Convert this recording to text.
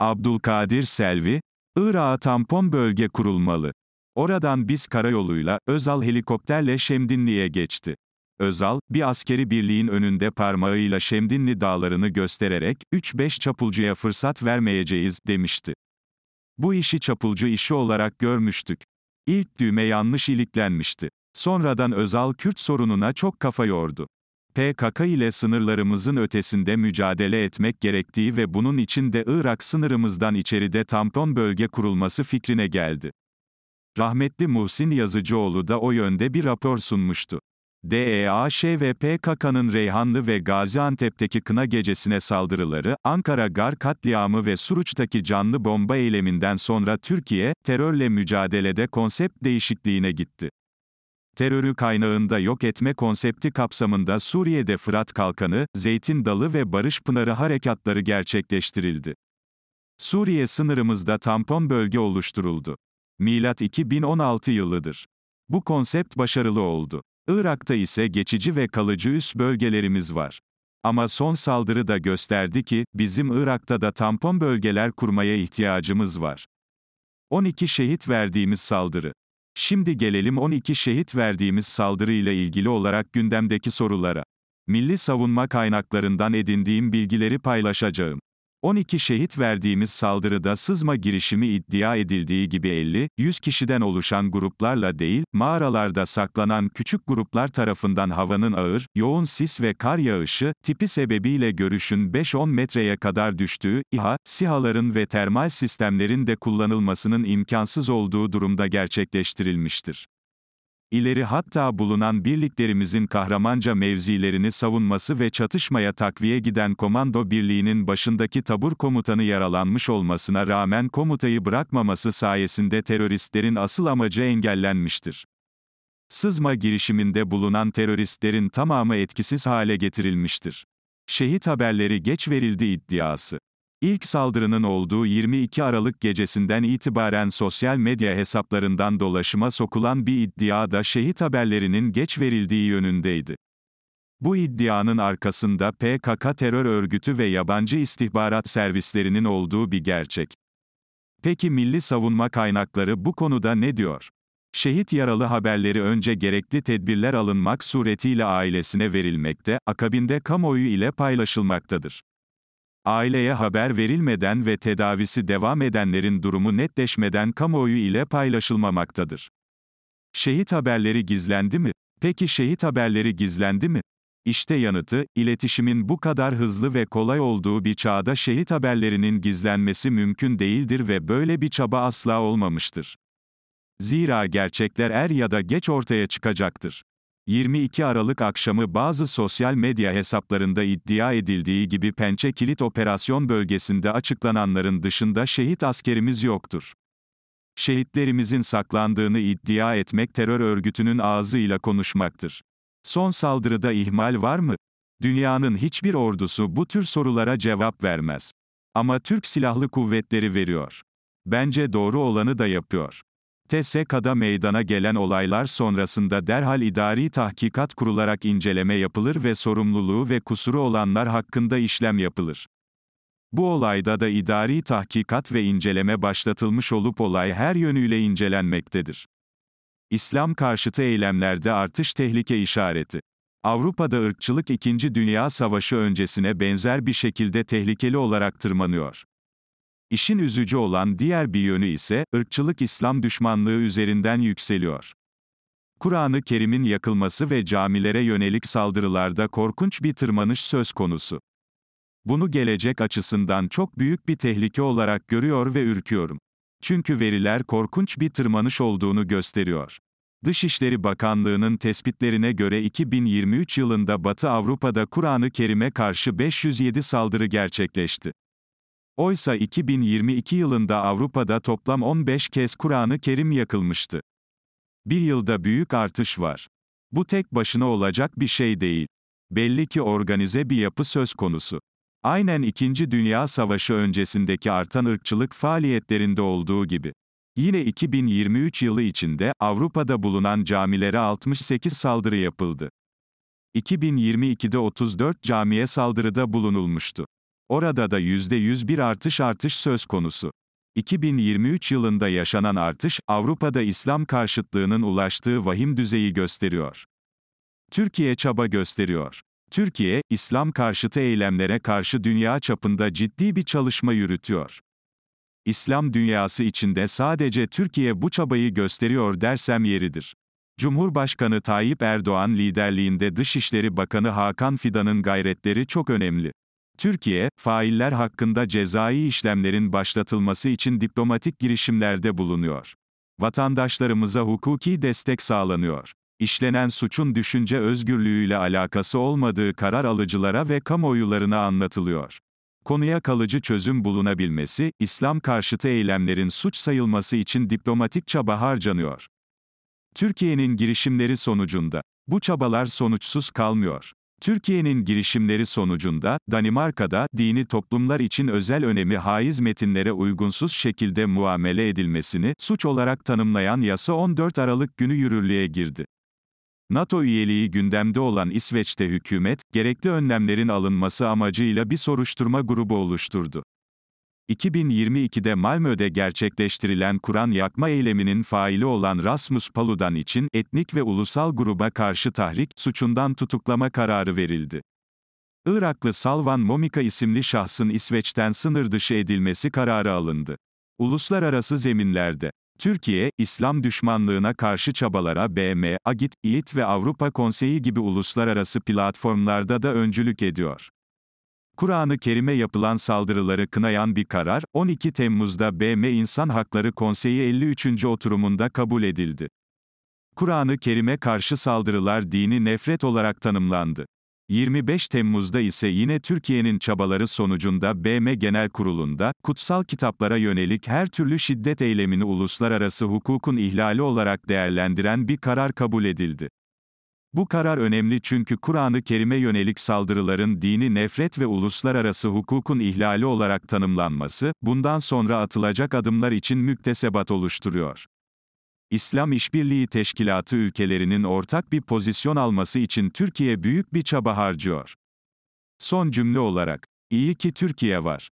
Abdülkadir Selvi, Irak'a tampon bölge kurulmalı. Oradan biz karayoluyla, Özal helikopterle Şemdinli'ye geçti. Özal, bir askeri birliğin önünde parmağıyla Şemdinli dağlarını göstererek, 3-5 çapulcuya fırsat vermeyeceğiz, demişti. Bu işi çapulcu işi olarak görmüştük. İlk düğme yanlış iliklenmişti. Sonradan Özal Kürt sorununa çok kafa yordu. PKK ile sınırlarımızın ötesinde mücadele etmek gerektiği ve bunun için de Irak sınırımızdan içeride tampon bölge kurulması fikrine geldi. Rahmetli Muhsin Yazıcıoğlu da o yönde bir rapor sunmuştu. DEAŞ ve PKK'nın Reyhanlı ve Gaziantep'teki kına gecesine saldırıları, Ankara Gar katliamı ve Suruç'taki canlı bomba eyleminden sonra Türkiye, terörle mücadelede konsept değişikliğine gitti terörü kaynağında yok etme konsepti kapsamında Suriye'de Fırat Kalkanı, Zeytin Dalı ve Barış Pınarı harekatları gerçekleştirildi. Suriye sınırımızda tampon bölge oluşturuldu. Milat 2016 yılıdır. Bu konsept başarılı oldu. Irak'ta ise geçici ve kalıcı üs bölgelerimiz var. Ama son saldırı da gösterdi ki, bizim Irak'ta da tampon bölgeler kurmaya ihtiyacımız var. 12 şehit verdiğimiz saldırı. Şimdi gelelim 12 şehit verdiğimiz saldırıyla ilgili olarak gündemdeki sorulara. Milli savunma kaynaklarından edindiğim bilgileri paylaşacağım. 12 şehit verdiğimiz saldırıda sızma girişimi iddia edildiği gibi 50-100 kişiden oluşan gruplarla değil, mağaralarda saklanan küçük gruplar tarafından havanın ağır, yoğun sis ve kar yağışı tipi sebebiyle görüşün 5-10 metreye kadar düştüğü, İHA, SİHA'ların ve termal sistemlerin de kullanılmasının imkansız olduğu durumda gerçekleştirilmiştir ileri hatta bulunan birliklerimizin kahramanca mevzilerini savunması ve çatışmaya takviye giden komando birliğinin başındaki tabur komutanı yaralanmış olmasına rağmen komutayı bırakmaması sayesinde teröristlerin asıl amacı engellenmiştir. Sızma girişiminde bulunan teröristlerin tamamı etkisiz hale getirilmiştir. Şehit haberleri geç verildi iddiası. İlk saldırının olduğu 22 Aralık gecesinden itibaren sosyal medya hesaplarından dolaşıma sokulan bir iddia da şehit haberlerinin geç verildiği yönündeydi. Bu iddianın arkasında PKK terör örgütü ve yabancı istihbarat servislerinin olduğu bir gerçek. Peki milli savunma kaynakları bu konuda ne diyor? Şehit yaralı haberleri önce gerekli tedbirler alınmak suretiyle ailesine verilmekte, akabinde kamuoyu ile paylaşılmaktadır. Aileye haber verilmeden ve tedavisi devam edenlerin durumu netleşmeden kamuoyu ile paylaşılmamaktadır. Şehit haberleri gizlendi mi? Peki şehit haberleri gizlendi mi? İşte yanıtı, iletişimin bu kadar hızlı ve kolay olduğu bir çağda şehit haberlerinin gizlenmesi mümkün değildir ve böyle bir çaba asla olmamıştır. Zira gerçekler er ya da geç ortaya çıkacaktır. 22 Aralık akşamı bazı sosyal medya hesaplarında iddia edildiği gibi Pençe Kilit Operasyon Bölgesi'nde açıklananların dışında şehit askerimiz yoktur. Şehitlerimizin saklandığını iddia etmek terör örgütünün ağzıyla konuşmaktır. Son saldırıda ihmal var mı? Dünyanın hiçbir ordusu bu tür sorulara cevap vermez. Ama Türk Silahlı Kuvvetleri veriyor. Bence doğru olanı da yapıyor. TSK'da meydana gelen olaylar sonrasında derhal idari tahkikat kurularak inceleme yapılır ve sorumluluğu ve kusuru olanlar hakkında işlem yapılır. Bu olayda da idari tahkikat ve inceleme başlatılmış olup olay her yönüyle incelenmektedir. İslam karşıtı eylemlerde artış tehlike işareti. Avrupa'da ırkçılık 2. Dünya Savaşı öncesine benzer bir şekilde tehlikeli olarak tırmanıyor. İşin üzücü olan diğer bir yönü ise, ırkçılık İslam düşmanlığı üzerinden yükseliyor. Kur'an-ı Kerim'in yakılması ve camilere yönelik saldırılarda korkunç bir tırmanış söz konusu. Bunu gelecek açısından çok büyük bir tehlike olarak görüyor ve ürküyorum. Çünkü veriler korkunç bir tırmanış olduğunu gösteriyor. Dışişleri Bakanlığı'nın tespitlerine göre 2023 yılında Batı Avrupa'da Kur'an-ı Kerim'e karşı 507 saldırı gerçekleşti. Oysa 2022 yılında Avrupa'da toplam 15 kez Kur'an-ı Kerim yakılmıştı. Bir yılda büyük artış var. Bu tek başına olacak bir şey değil. Belli ki organize bir yapı söz konusu. Aynen 2. Dünya Savaşı öncesindeki artan ırkçılık faaliyetlerinde olduğu gibi. Yine 2023 yılı içinde Avrupa'da bulunan camilere 68 saldırı yapıldı. 2022'de 34 camiye saldırıda bulunulmuştu. Orada da bir artış artış söz konusu. 2023 yılında yaşanan artış, Avrupa'da İslam karşıtlığının ulaştığı vahim düzeyi gösteriyor. Türkiye çaba gösteriyor. Türkiye, İslam karşıtı eylemlere karşı dünya çapında ciddi bir çalışma yürütüyor. İslam dünyası içinde sadece Türkiye bu çabayı gösteriyor dersem yeridir. Cumhurbaşkanı Tayyip Erdoğan liderliğinde Dışişleri Bakanı Hakan Fidan'ın gayretleri çok önemli. Türkiye, failler hakkında cezai işlemlerin başlatılması için diplomatik girişimlerde bulunuyor. Vatandaşlarımıza hukuki destek sağlanıyor. İşlenen suçun düşünce özgürlüğüyle alakası olmadığı karar alıcılara ve kamuoyularına anlatılıyor. Konuya kalıcı çözüm bulunabilmesi, İslam karşıtı eylemlerin suç sayılması için diplomatik çaba harcanıyor. Türkiye'nin girişimleri sonucunda bu çabalar sonuçsuz kalmıyor. Türkiye'nin girişimleri sonucunda, Danimarka'da, dini toplumlar için özel önemi haiz metinlere uygunsuz şekilde muamele edilmesini, suç olarak tanımlayan yasa 14 Aralık günü yürürlüğe girdi. NATO üyeliği gündemde olan İsveç'te hükümet, gerekli önlemlerin alınması amacıyla bir soruşturma grubu oluşturdu. 2022'de Malmö'de gerçekleştirilen Kur'an yakma eyleminin faili olan Rasmus Paludan için etnik ve ulusal gruba karşı tahrik suçundan tutuklama kararı verildi. Iraklı Salvan Momika isimli şahsın İsveç'ten sınır dışı edilmesi kararı alındı. Uluslararası zeminlerde Türkiye, İslam düşmanlığına karşı çabalara BM, AGİT, İİT ve Avrupa Konseyi gibi uluslararası platformlarda da öncülük ediyor. Kur'an-ı Kerim'e yapılan saldırıları kınayan bir karar, 12 Temmuz'da BM İnsan Hakları Konseyi 53. oturumunda kabul edildi. Kur'an-ı Kerim'e karşı saldırılar dini nefret olarak tanımlandı. 25 Temmuz'da ise yine Türkiye'nin çabaları sonucunda BM Genel Kurulu'nda, kutsal kitaplara yönelik her türlü şiddet eylemini uluslararası hukukun ihlali olarak değerlendiren bir karar kabul edildi. Bu karar önemli çünkü Kur'an-ı Kerim'e yönelik saldırıların dini nefret ve uluslararası hukukun ihlali olarak tanımlanması, bundan sonra atılacak adımlar için müktesebat oluşturuyor. İslam İşbirliği Teşkilatı ülkelerinin ortak bir pozisyon alması için Türkiye büyük bir çaba harcıyor. Son cümle olarak, iyi ki Türkiye var.